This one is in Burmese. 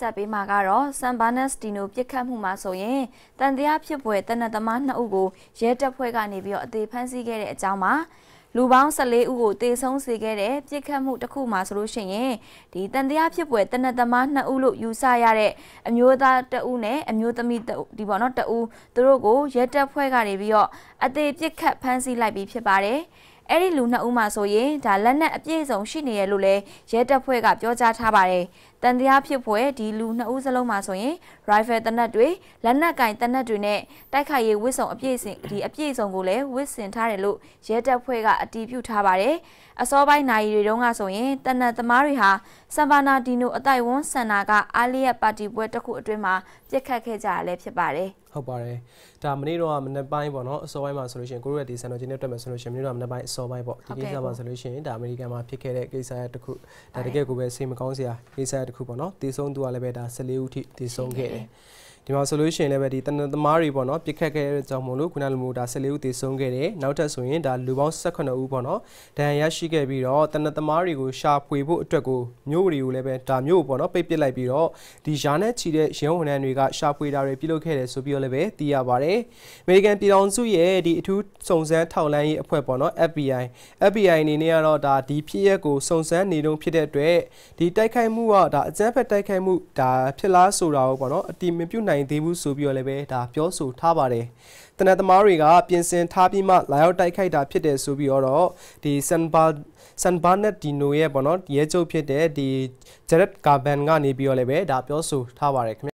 ဆက်ပေးမှာကတော့ဆန်ဘာနက်စတီနိုပြစ်ခတ်မှုမှာဆိုရင်တန်တရားဖြစ်ပွဲတနတ်သမား2ဦးကိုရဲတပ်ဖွဲ့ကနေပြီးတော့အသေးဖမ်းဆီးခဲ့တဲ့အကြောင်းပါလူပေါင်း14ဦးကိုတေဆုံးစေခဲ့တဲ့ပြစ်ခတ်မှုတစ်ခုမှာဆိုလို့ရှိရင်ဒီတန်တရားဖြစ်ပွဲတနတ်သမား2ဦးလို့ယူဆရတဲ့အမျိုးသား2ဦးနဲ့အမျိုးသမီးဒီပေါ့နော်2ဦးသူတို့ကိုရဲတပ်ဖွဲ့ကနေပြီးတော့အသေးပြစ်ခတ်ဖမ်းဆီးလိုက်ပြီးဖြစ်ပါတယ်အဲ့ဒီလူနှစ်ဦးမှာဆိုရင်ဒါလက်နက်အပြည့်စုံရှိနေရလို့လဲရဲတပ်ဖွဲ့ကပြောကြားထားပါတယ်တန်တရားဖြစ်ဖွယ်ဒီလူနှစ်ဦးစလုံးမှာဆိုရင် rifle တနက်တွေလက်နက်ကင်တနက်တွေနဲ့တိုက်ခိုက်ရေးဝစ်စုံအပြည့်စင်ဒီအပြည့်စုံကိုလည်းဝစ်စင်ထားတယ်လို့ရဲတပ်ဖွဲ့ကအတည်ပြုထားပါတယ်။အစောပိုင်းနိုင်ရီတွေတုန်းကဆိုရင်တနက်သမားတွေဟာဆမ်ဘာနာဒီနိုအတိုက်ဝန်းဆန္နာက အာလီယက်ပါတီပွဲတစ်ခုအတွင်းမှာပြစ်ခတ်ခဲ့ကြရလဲဖြစ်ပါတယ်။ဟုတ်ပါတယ်ဒါမနေ့တော့မနေ့ပိုင်းပေါ့နော်အစောပိုင်းမှာဆိုလို့ရှိရင်ကိုရိုရဲ့ဒီစံတော်ချင်းနဲ့တွေ့မယ်ဆိုလို့ရှိရင်မနေ့တော့မနေ့ပိုင်းအစောပိုင်းပေါ့ဒီကိစ္စမှာဆိုလို့ရှိရင်ဒါအမေရိကန်မှာဖြစ်ခဲ့တဲ့ကိစ္စရတစ်ခုဒါတကယ်ကိုပဲစိတ်မကောင်းစရာကိစ္စရတစ်တစ်ခုပေါ့နော်တေဆုံးသူကလည်းပဲဒါ14ဦးထိတေဆုံးခဲ့တယ်ဒီမှာဆိုလို့ရှိရင်လည်းပဲဒီတနသမားတွေပေါ့နော်ပြစ်ခတ်ခဲ့တဲ့ကြောင့်မို့လို့ခုနလိုမျိုးဒါ14ဦးသေဆုံးခဲ့တယ်နောက်ထပ်ဆိုရင်ဒါလူပေါင်း18ဦးပေါ့နော်ဒဏ်ရာရရှိခဲ့ပြီးတော့တနသမားတွေကိုရှာဖွေဖို့အတွက်ကိုမျိုးတွေကိုလည်းပဲဒါမျိုးပေါ့နော်ပိတ်ပစ်လိုက်ပြီးတော့ဒီယာနဲ့ချီတဲ့ရဲဝန်ထမ်းတွေကရှာဖွေတာတွေပြုလုပ်ခဲ့တယ်ဆိုပြီးတော့လည်းပဲသိရပါတယ်အမေရိကန်ပြည်ထောင်စုရဲ့ဒီအထူးစုံစမ်းထောက်လှမ်းရေးအဖွဲ့ပေါ့နော် FBI FBI အနေနဲ့ကတော့ဒါဒီဖြစ်ရပ်ကိုစုံစမ်းနေတုန်းဖြစ်တဲ့အတွက်ဒီတိုက်ခိုက်မှုကဒါအကြမ်းဖက်တိုက်ခိုက်မှုဒါဖြစ်လားဆိုတာကိုပေါ့နော်အတိမပြုနိုင်နိုင်သေးဘူးဆိုပြီးတော့လည်းပဲဒါပြောဆိုထားပါတယ်။တနက်သမားတွေကပြင်ဆင်ထားပြီးမှလာရောက်တိုက်ခိုက်တာဖြစ်တယ်ဆိုပြီးတော့ဒီဆန်ဘာဆန်ဘာနက်ဒီနိုရဲ့ပေါ့နော်ရဲချုပ်ဖြစ်တဲ့ဒီဂျရက်ကာဘန်ကနေပြီးတော့လည်းပဲဒါပြောဆိုထားပါတယ်ခင်ဗျ